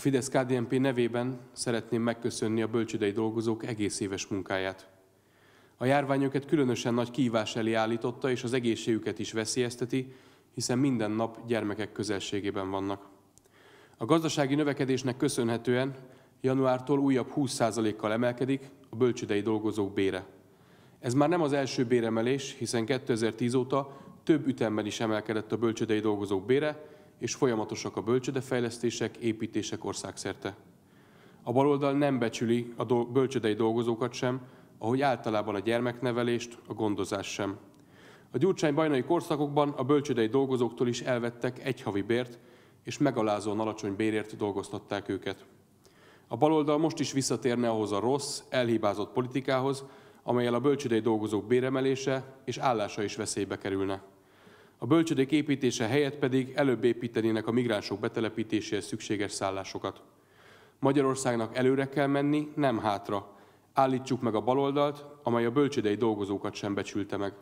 A fidesz KDNP nevében szeretném megköszönni a bölcsüdei dolgozók egész éves munkáját. A járvány őket különösen nagy kívás elé állította, és az egészségüket is veszélyezteti, hiszen minden nap gyermekek közelségében vannak. A gazdasági növekedésnek köszönhetően januártól újabb 20%-kal emelkedik a bölcsüdei dolgozók bére. Ez már nem az első béremelés, hiszen 2010 óta több ütemben is emelkedett a bölcsödei dolgozók bére, és folyamatosak a bölcsödefejlesztések, építések országszerte. A baloldal nem becsüli a do- bölcsödei dolgozókat sem, ahogy általában a gyermeknevelést, a gondozás sem. A gyurcsány-bajnai korszakokban a bölcsödei dolgozóktól is elvettek egy havi bért, és megalázóan alacsony bérért dolgoztatták őket. A baloldal most is visszatérne ahhoz a rossz, elhibázott politikához, amelyel a bölcsödei dolgozók béremelése és állása is veszélybe kerülne a bölcsödék építése helyett pedig előbb építenének a migránsok betelepítéséhez szükséges szállásokat. Magyarországnak előre kell menni, nem hátra. Állítsuk meg a baloldalt, amely a bölcsödei dolgozókat sem becsülte meg.